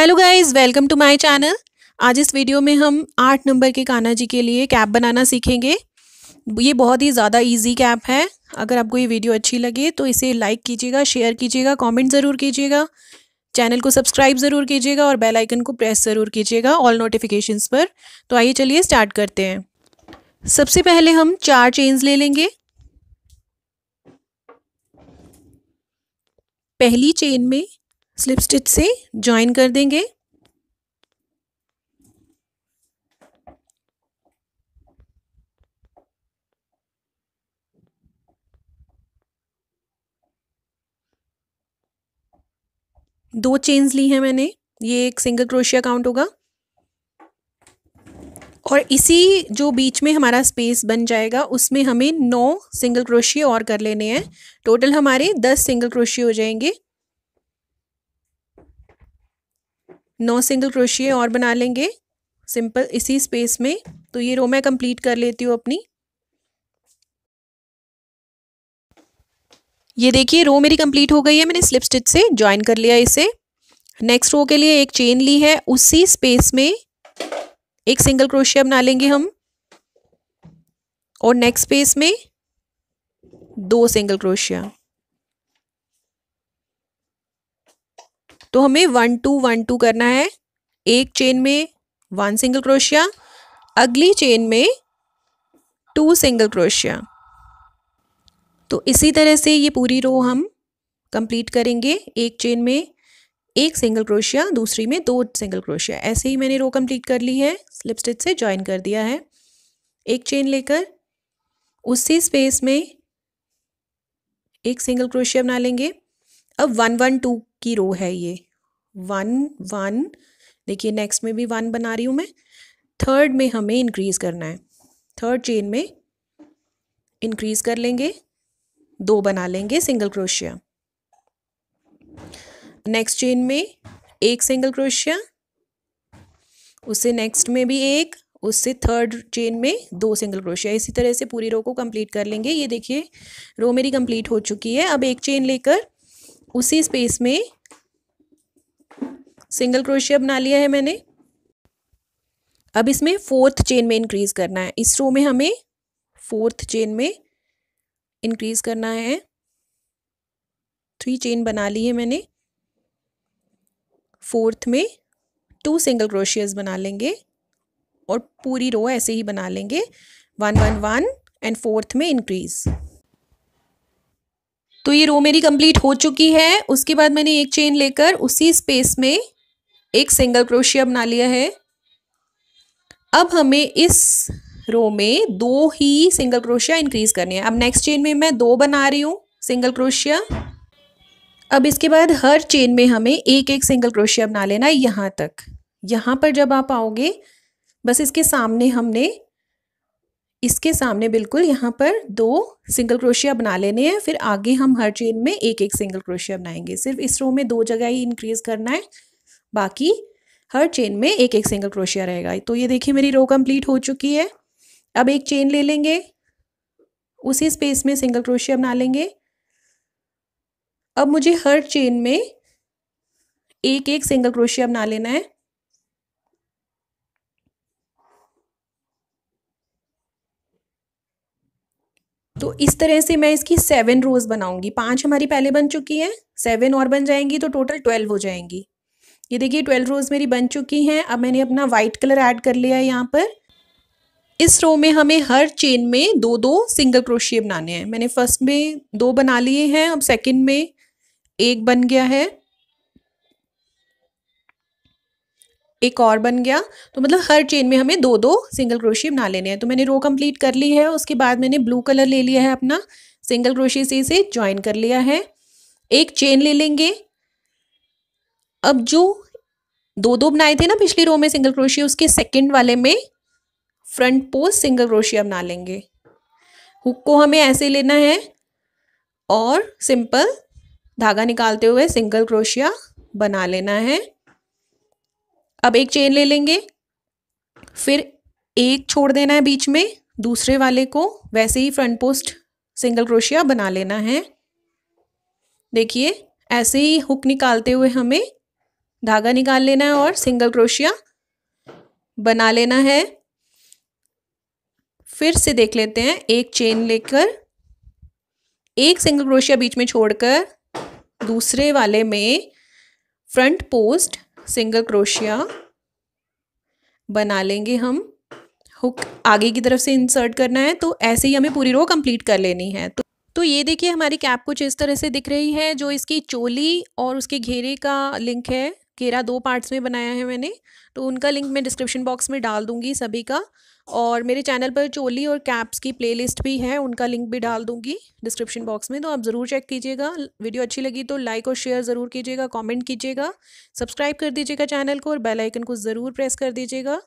hello guys welcome to my channel आज इस video में हम आठ नंबर के कान्हा जी के लिए कैप बनाना सीखेंगे ये बहुत ही ज़्यादा इजी कैप है अगर आपको ये वीडियो अच्छी लगे तो इसे लाइक कीजिएगा शेयर कीजिएगा कमेंट ज़रूर कीजिएगा चैनल को सब्सक्राइब ज़रूर कीजिएगा और बेल आइकन को प्रेस ज़रूर कीजिएगा ऑल नोटिफिकेशंस पर तो आइए चलिए स्टार्ट करते हैं सबसे पहले हम चार चेन्स ले लेंगे पहली चेन में स्लिप स्टिच से ज्वाइन कर देंगे दो चेन्स ली हैं मैंने ये एक सिंगल क्रोशिया काउंट होगा और इसी जो बीच में हमारा स्पेस बन जाएगा उसमें हमें नौ सिंगल क्रोशिया और कर लेने हैं टोटल हमारे दस सिंगल क्रोशिया हो जाएंगे नौ सिंगल क्रोशिए और बना लेंगे सिंपल इसी स्पेस में तो ये रो मैं कंप्लीट कर लेती हूँ अपनी ये देखिए रो मेरी कंप्लीट हो गई है मैंने स्लिप स्टिच से ज्वाइन कर लिया इसे नेक्स्ट रो के लिए एक चेन ली है उसी स्पेस में एक सिंगल क्रोशिया बना लेंगे हम और नेक्स्ट स्पेस में दो सिंगल क्रोशिया तो हमें वन टू वन टू करना है एक चेन में वन सिंगल क्रोशिया अगली चेन में टू सिंगल क्रोशिया तो इसी तरह से ये पूरी रो हम कंप्लीट करेंगे एक चेन में एक सिंगल क्रोशिया दूसरी में दो सिंगल क्रोशिया ऐसे ही मैंने रो कंप्लीट कर ली है स्लिप स्टिच से ज्वाइन कर दिया है एक चेन लेकर उसी स्पेस में एक सिंगल क्रोशिया बना लेंगे अब वन वन टू की रो है ये वन वन देखिए नेक्स्ट में भी वन बना रही हूँ मैं थर्ड में हमें इंक्रीज़ करना है थर्ड चेन में इंक्रीज़ कर लेंगे दो बना लेंगे सिंगल क्रोशिया नेक्स्ट चेन में एक सिंगल क्रोशिया उससे नेक्स्ट में भी एक उससे थर्ड चेन में दो सिंगल क्रोशिया इसी तरह से पूरी रो को कंप्लीट कर लेंगे ये देखिए रो मेरी कंप्लीट हो चुकी है अब एक चेन लेकर उसी स्पेस में सिंगल क्रोशिया बना लिया है मैंने अब इसमें फोर्थ चेन में इंक्रीज करना है इस रो में हमें फोर्थ चेन में इंक्रीज करना है थ्री चेन बना ली है मैंने फोर्थ में टू सिंगल क्रोशियज बना लेंगे और पूरी रो ऐसे ही बना लेंगे one one one and fourth में इंक्रीज़ तो ये रो मेरी कंप्लीट हो चुकी है उसके बाद मैंने एक चेन लेकर उसी स्पेस में एक सिंगल क्रोशिया बना लिया है अब हमें इस रो में दो ही सिंगल क्रोशिया इंक्रीज करनी है अब नेक्स्ट चेन में मैं दो बना रही हूँ सिंगल क्रोशिया अब इसके बाद हर चेन में हमें एक एक सिंगल क्रोशिया बना लेना है यहाँ तक यहाँ पर जब आप आओगे बस इसके सामने हमने इसके सामने बिल्कुल यहाँ पर दो सिंगल क्रोशिया बना लेने हैं फिर आगे हम हर चेन में एक एक सिंगल क्रोशिया बनाएंगे सिर्फ इस रो में दो जगह ही इंक्रीज़ करना है बाकी हर चेन में एक एक सिंगल क्रोशिया रहेगा तो ये देखिए मेरी रो कंप्लीट हो चुकी है अब एक चेन ले लेंगे उसी स्पेस में सिंगल क्रोशिया बना लेंगे अब मुझे हर चेन में एक एक सिंगल क्रोशिया बना लेना है तो इस तरह से मैं इसकी सेवन रोज बनाऊंगी पांच हमारी पहले बन चुकी हैं सेवन और बन जाएंगी तो टोटल ट्वेल्व हो जाएंगी ये देखिए ट्वेल्व रोज मेरी बन चुकी हैं अब मैंने अपना वाइट कलर ऐड कर लिया है यहाँ पर इस रो में हमें हर चेन में दो दो सिंगल क्रोशिए बनाने हैं मैंने फर्स्ट में दो बना लिए हैं अब सेकेंड में एक बन गया है एक और बन गया तो मतलब हर चेन में हमें दो दो सिंगल क्रोशी बना लेने हैं तो मैंने रो कंप्लीट कर ली है उसके बाद मैंने ब्लू कलर ले लिया है अपना सिंगल क्रोशी से इसे ज्वाइन कर लिया है एक चेन ले लेंगे अब जो दो दो बनाए थे ना पिछली रो में सिंगल क्रोशिया उसके सेकेंड वाले में फ्रंट पोस्ट सिंगल क्रोशिया बना लेंगे हुक को हमें ऐसे लेना है और सिंपल धागा निकालते हुए सिंगल क्रोशिया बना लेना है अब एक चेन ले लेंगे फिर एक छोड़ देना है बीच में दूसरे वाले को वैसे ही फ्रंट पोस्ट सिंगल क्रोशिया बना लेना है देखिए ऐसे ही हुक निकालते हुए हमें धागा निकाल लेना है और सिंगल क्रोशिया बना लेना है फिर से देख लेते हैं एक चेन लेकर एक सिंगल क्रोशिया बीच में छोड़कर दूसरे वाले में फ्रंट पोस्ट सिंगल क्रोशिया बना लेंगे हम हुक आगे की तरफ से इंसर्ट करना है तो ऐसे ही हमें पूरी रो कंप्लीट कर लेनी है तो तो ये देखिए हमारी कैप कुछ इस तरह से दिख रही है जो इसकी चोली और उसके घेरे का लिंक है घेरा दो पार्ट्स में बनाया है मैंने तो उनका लिंक मैं डिस्क्रिप्शन बॉक्स में डाल दूंगी सभी का और मेरे चैनल पर चोली और कैप्स की प्लेलिस्ट भी है उनका लिंक भी डाल दूंगी डिस्क्रिप्शन बॉक्स में तो आप ज़रूर चेक कीजिएगा वीडियो अच्छी लगी तो लाइक और शेयर ज़रूर कीजिएगा कमेंट कीजिएगा सब्सक्राइब कर दीजिएगा चैनल को और बेल आइकन को ज़रूर प्रेस कर दीजिएगा